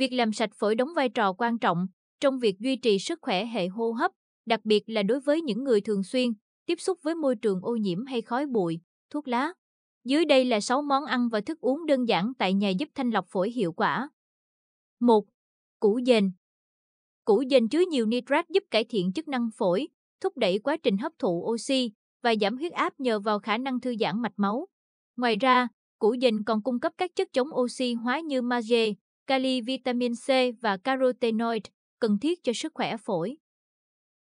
Việc làm sạch phổi đóng vai trò quan trọng trong việc duy trì sức khỏe hệ hô hấp, đặc biệt là đối với những người thường xuyên tiếp xúc với môi trường ô nhiễm hay khói bụi, thuốc lá. Dưới đây là 6 món ăn và thức uống đơn giản tại nhà giúp thanh lọc phổi hiệu quả. 1. Củ dền Củ dền chứa nhiều nitrat giúp cải thiện chức năng phổi, thúc đẩy quá trình hấp thụ oxy và giảm huyết áp nhờ vào khả năng thư giãn mạch máu. Ngoài ra, củ dền còn cung cấp các chất chống oxy hóa như magie, kali vitamin C và carotenoid cần thiết cho sức khỏe phổi.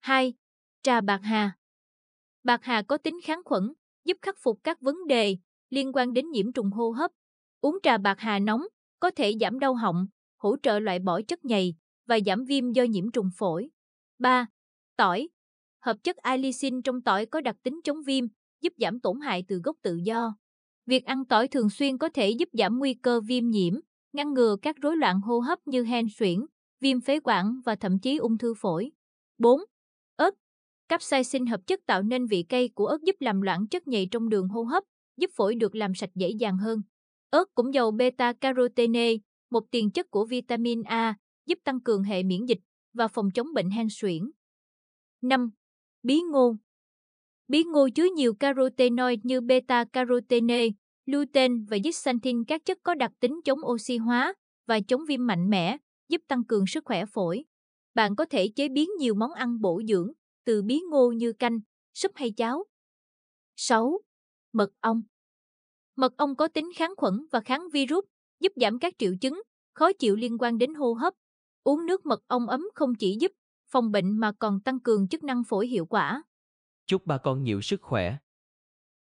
2. Trà bạc hà Bạc hà có tính kháng khuẩn, giúp khắc phục các vấn đề liên quan đến nhiễm trùng hô hấp. Uống trà bạc hà nóng có thể giảm đau họng, hỗ trợ loại bỏ chất nhầy và giảm viêm do nhiễm trùng phổi. 3. Tỏi Hợp chất allicin trong tỏi có đặc tính chống viêm, giúp giảm tổn hại từ gốc tự do. Việc ăn tỏi thường xuyên có thể giúp giảm nguy cơ viêm nhiễm, ngăn ngừa các rối loạn hô hấp như hen suyễn, viêm phế quản và thậm chí ung thư phổi. 4. Ớt Capsaicin hợp chất tạo nên vị cay của ớt giúp làm loãng chất nhầy trong đường hô hấp, giúp phổi được làm sạch dễ dàng hơn. Ớt cũng giàu beta-carotene, một tiền chất của vitamin A, giúp tăng cường hệ miễn dịch và phòng chống bệnh hen suyễn. 5. Bí ngô Bí ngô chứa nhiều carotenoid như beta-carotene, lutein và zeaxanthin các chất có đặc tính chống oxy hóa và chống viêm mạnh mẽ, giúp tăng cường sức khỏe phổi. Bạn có thể chế biến nhiều món ăn bổ dưỡng, từ bí ngô như canh, súp hay cháo. 6. Mật ong Mật ong có tính kháng khuẩn và kháng virus, giúp giảm các triệu chứng, khó chịu liên quan đến hô hấp. Uống nước mật ong ấm không chỉ giúp phòng bệnh mà còn tăng cường chức năng phổi hiệu quả. Chúc bà con nhiều sức khỏe.